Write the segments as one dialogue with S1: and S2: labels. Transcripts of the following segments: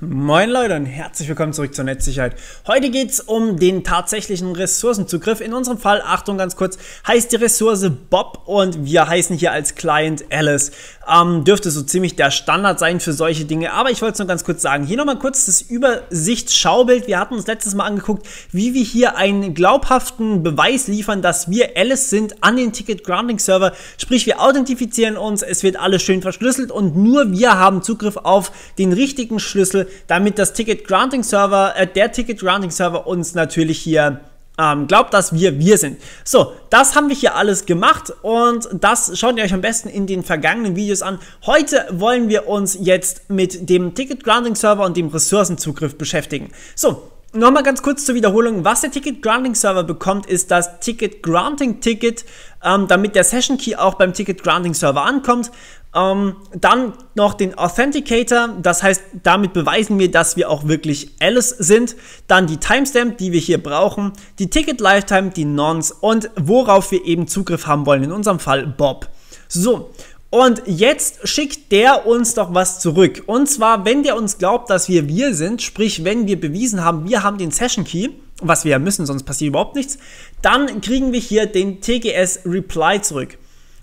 S1: Moin Leute und herzlich willkommen zurück zur Netzsicherheit. Heute geht's um den tatsächlichen Ressourcenzugriff. In unserem Fall, Achtung ganz kurz, heißt die Ressource Bob und wir heißen hier als Client Alice. Ähm, dürfte so ziemlich der Standard sein für solche Dinge. Aber ich wollte es nur ganz kurz sagen. Hier nochmal kurz das Übersichtsschaubild. Wir hatten uns letztes Mal angeguckt, wie wir hier einen glaubhaften Beweis liefern, dass wir Alice sind an den Ticket Grounding Server. Sprich, wir authentifizieren uns, es wird alles schön verschlüsselt und nur wir haben Zugriff auf den richtigen Schlüssel, damit das Ticket Grounding Server, äh, der Ticket Grounding Server uns natürlich hier ähm, glaubt, dass wir wir sind. So, das haben wir hier alles gemacht und das schaut ihr euch am besten in den vergangenen Videos an. Heute wollen wir uns jetzt mit dem Ticket Grounding Server und dem Ressourcenzugriff beschäftigen. So, Nochmal ganz kurz zur Wiederholung, was der Ticket Grounding Server bekommt, ist das Ticket Grounding Ticket, ähm, damit der Session Key auch beim Ticket Grounding Server ankommt. Ähm, dann noch den Authenticator, das heißt, damit beweisen wir, dass wir auch wirklich Alice sind. Dann die Timestamp, die wir hier brauchen, die Ticket Lifetime, die Nons und worauf wir eben Zugriff haben wollen, in unserem Fall Bob. So, und jetzt schickt der uns doch was zurück. Und zwar, wenn der uns glaubt, dass wir wir sind, sprich, wenn wir bewiesen haben, wir haben den Session Key, was wir ja müssen, sonst passiert überhaupt nichts, dann kriegen wir hier den TGS Reply zurück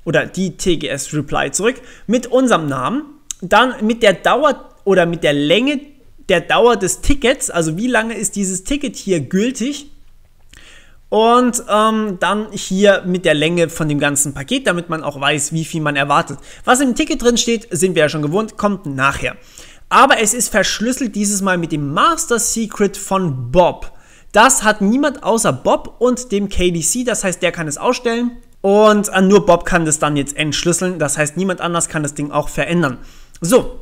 S1: oder die TGS Reply zurück mit unserem Namen, dann mit der Dauer oder mit der Länge der Dauer des Tickets, also wie lange ist dieses Ticket hier gültig und ähm, dann hier mit der Länge von dem ganzen Paket, damit man auch weiß, wie viel man erwartet. Was im Ticket drin steht, sind wir ja schon gewohnt, kommt nachher. Aber es ist verschlüsselt dieses Mal mit dem Master Secret von Bob. Das hat niemand außer Bob und dem KDC, das heißt, der kann es ausstellen. Und äh, nur Bob kann das dann jetzt entschlüsseln. Das heißt, niemand anders kann das Ding auch verändern. So.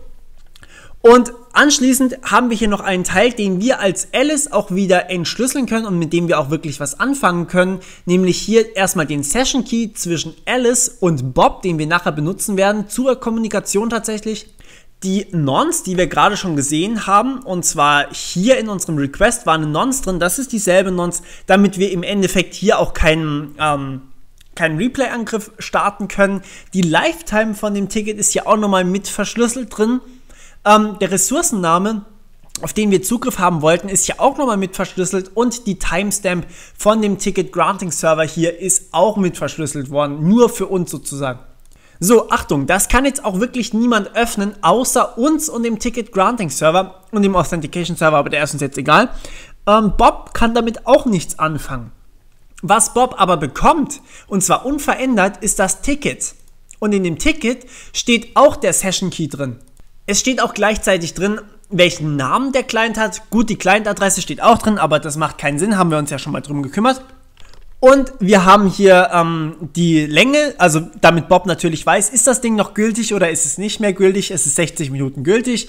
S1: Und anschließend haben wir hier noch einen Teil, den wir als Alice auch wieder entschlüsseln können und mit dem wir auch wirklich was anfangen können, nämlich hier erstmal den Session Key zwischen Alice und Bob, den wir nachher benutzen werden, zur Kommunikation tatsächlich. Die Nonce, die wir gerade schon gesehen haben, und zwar hier in unserem Request war eine Nonce drin, das ist dieselbe Nonce, damit wir im Endeffekt hier auch keinen ähm, keinen Replay-Angriff starten können. Die Lifetime von dem Ticket ist ja auch nochmal mit verschlüsselt drin. Ähm, der Ressourcenname, auf den wir Zugriff haben wollten, ist ja auch nochmal mit verschlüsselt und die Timestamp von dem Ticket Granting Server hier ist auch mit verschlüsselt worden, nur für uns sozusagen. So, Achtung, das kann jetzt auch wirklich niemand öffnen, außer uns und dem Ticket Granting Server und dem Authentication Server, aber der ist uns jetzt egal. Ähm, Bob kann damit auch nichts anfangen. Was Bob aber bekommt, und zwar unverändert, ist das Ticket. Und in dem Ticket steht auch der Session Key drin. Es steht auch gleichzeitig drin, welchen Namen der Client hat. Gut, die Client-Adresse steht auch drin, aber das macht keinen Sinn, haben wir uns ja schon mal drum gekümmert. Und wir haben hier ähm, die Länge, also damit Bob natürlich weiß, ist das Ding noch gültig oder ist es nicht mehr gültig. Es ist 60 Minuten gültig.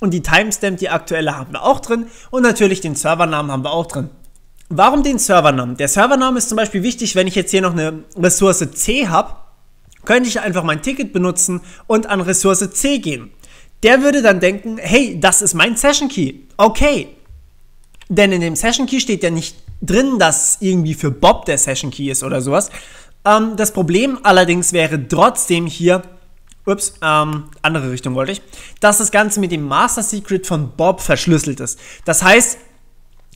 S1: Und die Timestamp, die aktuelle, haben wir auch drin. Und natürlich den Servernamen haben wir auch drin. Warum den Servernamen? Der Servername ist zum Beispiel wichtig, wenn ich jetzt hier noch eine Ressource C habe, könnte ich einfach mein Ticket benutzen und an Ressource C gehen. Der würde dann denken, hey, das ist mein Session Key. Okay. Denn in dem Session Key steht ja nicht drin, dass irgendwie für Bob der Session Key ist oder sowas. Ähm, das Problem allerdings wäre trotzdem hier, ups, ähm, andere Richtung wollte ich, dass das Ganze mit dem Master Secret von Bob verschlüsselt ist. Das heißt,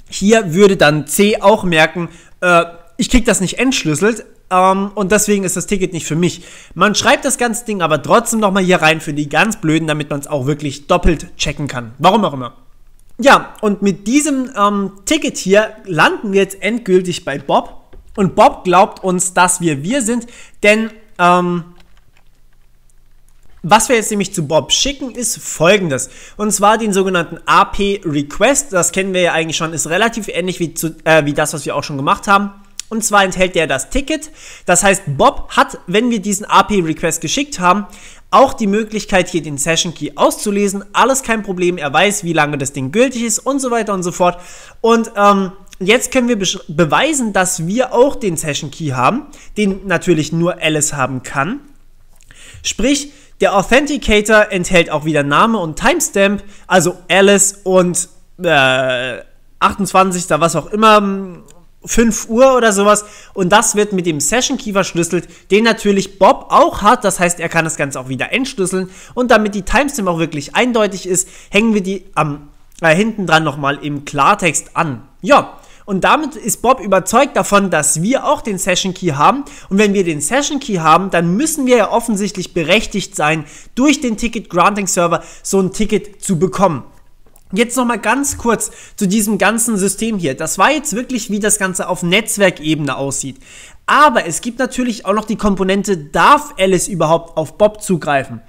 S1: hier würde dann C auch merken, äh, ich krieg das nicht entschlüsselt, um, ähm, und deswegen ist das Ticket nicht für mich. Man schreibt das ganze Ding aber trotzdem nochmal hier rein für die ganz Blöden, damit man es auch wirklich doppelt checken kann. Warum auch immer. Ja, und mit diesem ähm, Ticket hier landen wir jetzt endgültig bei Bob. Und Bob glaubt uns, dass wir wir sind, denn ähm, was wir jetzt nämlich zu Bob schicken, ist folgendes. Und zwar den sogenannten AP Request. Das kennen wir ja eigentlich schon, ist relativ ähnlich wie, zu, äh, wie das, was wir auch schon gemacht haben. Und zwar enthält der das Ticket. Das heißt, Bob hat, wenn wir diesen AP-Request geschickt haben, auch die Möglichkeit, hier den Session Key auszulesen. Alles kein Problem. Er weiß, wie lange das Ding gültig ist und so weiter und so fort. Und ähm, jetzt können wir be beweisen, dass wir auch den Session Key haben, den natürlich nur Alice haben kann. Sprich, der Authenticator enthält auch wieder Name und Timestamp, also Alice und äh, 28. was auch immer, 5 hm, Uhr oder sowas. Und das wird mit dem Session Key verschlüsselt, den natürlich Bob auch hat. Das heißt, er kann das Ganze auch wieder entschlüsseln. Und damit die Timestamp auch wirklich eindeutig ist, hängen wir die am äh, hinten dran nochmal im Klartext an. Ja, und damit ist Bob überzeugt davon, dass wir auch den Session Key haben. Und wenn wir den Session Key haben, dann müssen wir ja offensichtlich berechtigt sein, durch den Ticket Granting Server so ein Ticket zu bekommen. Jetzt nochmal ganz kurz zu diesem ganzen System hier. Das war jetzt wirklich, wie das Ganze auf Netzwerkebene aussieht. Aber es gibt natürlich auch noch die Komponente, darf Alice überhaupt auf Bob zugreifen?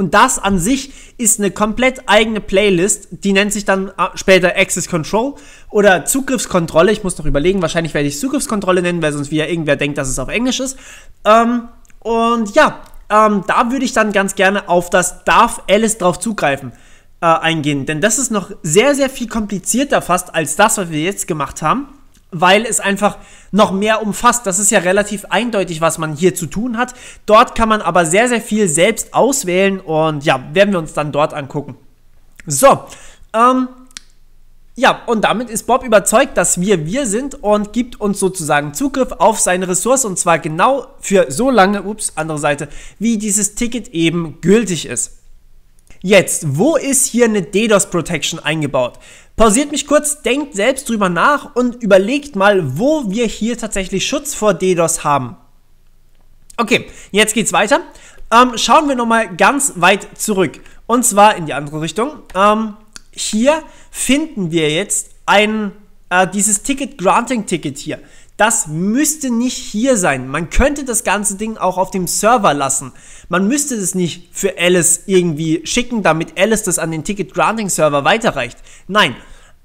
S1: Und das an sich ist eine komplett eigene Playlist, die nennt sich dann ah, später Access Control oder Zugriffskontrolle. Ich muss noch überlegen, wahrscheinlich werde ich Zugriffskontrolle nennen, weil sonst wieder irgendwer denkt, dass es auf Englisch ist. Ähm, und ja, ähm, da würde ich dann ganz gerne auf das Darf Alice drauf zugreifen äh, eingehen, denn das ist noch sehr, sehr viel komplizierter fast als das, was wir jetzt gemacht haben weil es einfach noch mehr umfasst. Das ist ja relativ eindeutig, was man hier zu tun hat. Dort kann man aber sehr, sehr viel selbst auswählen und ja, werden wir uns dann dort angucken. So, ähm, ja, und damit ist Bob überzeugt, dass wir wir sind und gibt uns sozusagen Zugriff auf seine Ressource und zwar genau für so lange, ups, andere Seite, wie dieses Ticket eben gültig ist. Jetzt, wo ist hier eine DDoS Protection eingebaut? Pausiert mich kurz, denkt selbst drüber nach und überlegt mal, wo wir hier tatsächlich Schutz vor DDoS haben. Okay, jetzt geht's weiter. Ähm, schauen wir nochmal ganz weit zurück. Und zwar in die andere Richtung. Ähm, hier finden wir jetzt ein, äh, dieses Ticket Granting Ticket hier. Das müsste nicht hier sein. Man könnte das ganze Ding auch auf dem Server lassen. Man müsste es nicht für Alice irgendwie schicken, damit Alice das an den Ticket Granting Server weiterreicht. Nein,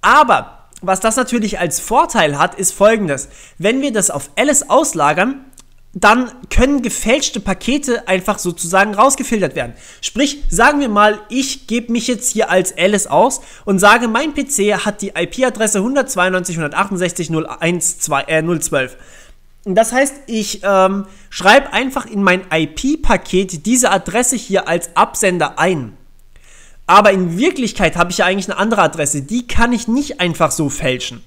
S1: aber was das natürlich als Vorteil hat, ist folgendes. Wenn wir das auf Alice auslagern, dann können gefälschte Pakete einfach sozusagen rausgefiltert werden. Sprich, sagen wir mal, ich gebe mich jetzt hier als Alice aus und sage, mein PC hat die IP-Adresse 192.168.012. Und das heißt, ich ähm, schreibe einfach in mein IP-Paket diese Adresse hier als Absender ein. Aber in Wirklichkeit habe ich ja eigentlich eine andere Adresse. Die kann ich nicht einfach so fälschen.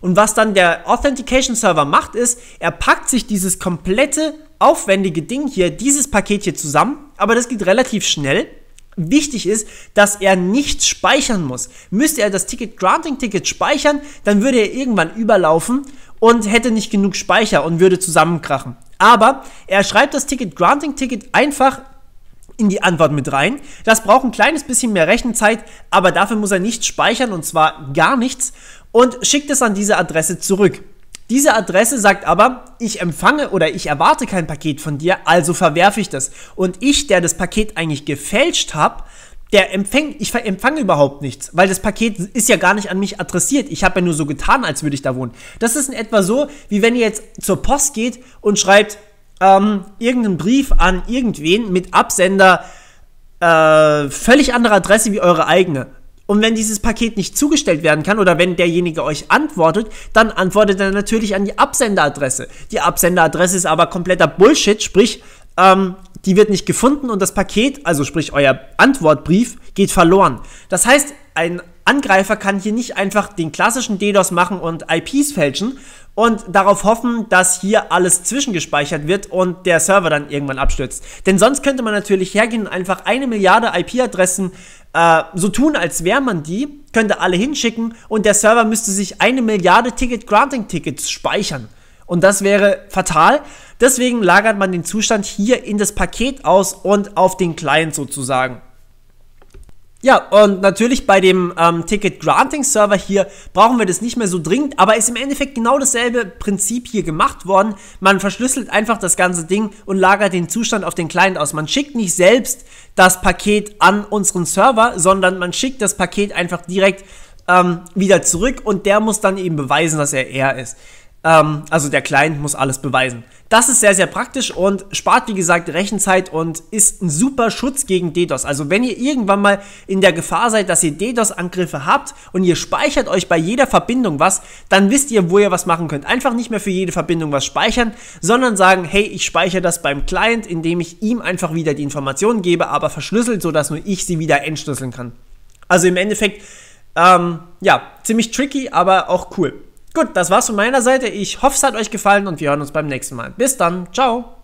S1: Und was dann der Authentication Server macht, ist, er packt sich dieses komplette aufwendige Ding hier, dieses Paket hier zusammen, aber das geht relativ schnell. Wichtig ist, dass er nichts speichern muss. Müsste er das Ticket Granting Ticket speichern, dann würde er irgendwann überlaufen und hätte nicht genug Speicher und würde zusammenkrachen. Aber er schreibt das Ticket Granting Ticket einfach in die Antwort mit rein. Das braucht ein kleines bisschen mehr Rechenzeit, aber dafür muss er nichts speichern und zwar gar nichts und schickt es an diese Adresse zurück. Diese Adresse sagt aber, ich empfange oder ich erwarte kein Paket von dir, also verwerfe ich das. Und ich, der das Paket eigentlich gefälscht habe, der empfängt, ich empfange überhaupt nichts, weil das Paket ist ja gar nicht an mich adressiert. Ich habe ja nur so getan, als würde ich da wohnen. Das ist in etwa so, wie wenn ihr jetzt zur Post geht und schreibt, ähm, irgendeinen Brief an irgendwen mit Absender äh, völlig anderer Adresse wie eure eigene. Und wenn dieses Paket nicht zugestellt werden kann oder wenn derjenige euch antwortet, dann antwortet er natürlich an die Absenderadresse. Die Absenderadresse ist aber kompletter Bullshit, sprich, ähm, die wird nicht gefunden und das Paket, also sprich euer Antwortbrief, geht verloren. Das heißt, ein Angreifer kann hier nicht einfach den klassischen DDoS machen und IPs fälschen, und darauf hoffen, dass hier alles zwischengespeichert wird und der Server dann irgendwann abstürzt. Denn sonst könnte man natürlich hergehen und einfach eine Milliarde IP-Adressen äh, so tun, als wäre man die, könnte alle hinschicken und der Server müsste sich eine Milliarde Ticket-Granting-Tickets speichern. Und das wäre fatal. Deswegen lagert man den Zustand hier in das Paket aus und auf den Client sozusagen. Ja, und natürlich bei dem ähm, Ticket-Granting-Server hier brauchen wir das nicht mehr so dringend, aber ist im Endeffekt genau dasselbe Prinzip hier gemacht worden. Man verschlüsselt einfach das ganze Ding und lagert den Zustand auf den Client aus. Man schickt nicht selbst das Paket an unseren Server, sondern man schickt das Paket einfach direkt ähm, wieder zurück und der muss dann eben beweisen, dass er er ist. Ähm, also der Client muss alles beweisen. Das ist sehr, sehr praktisch und spart, wie gesagt, Rechenzeit und ist ein super Schutz gegen DDoS. Also wenn ihr irgendwann mal in der Gefahr seid, dass ihr DDoS-Angriffe habt und ihr speichert euch bei jeder Verbindung was, dann wisst ihr, wo ihr was machen könnt. Einfach nicht mehr für jede Verbindung was speichern, sondern sagen, hey, ich speichere das beim Client, indem ich ihm einfach wieder die Informationen gebe, aber verschlüsselt, sodass nur ich sie wieder entschlüsseln kann. Also im Endeffekt, ähm, ja, ziemlich tricky, aber auch cool. Gut, das war's von meiner Seite. Ich hoffe, es hat euch gefallen und wir hören uns beim nächsten Mal. Bis dann. Ciao.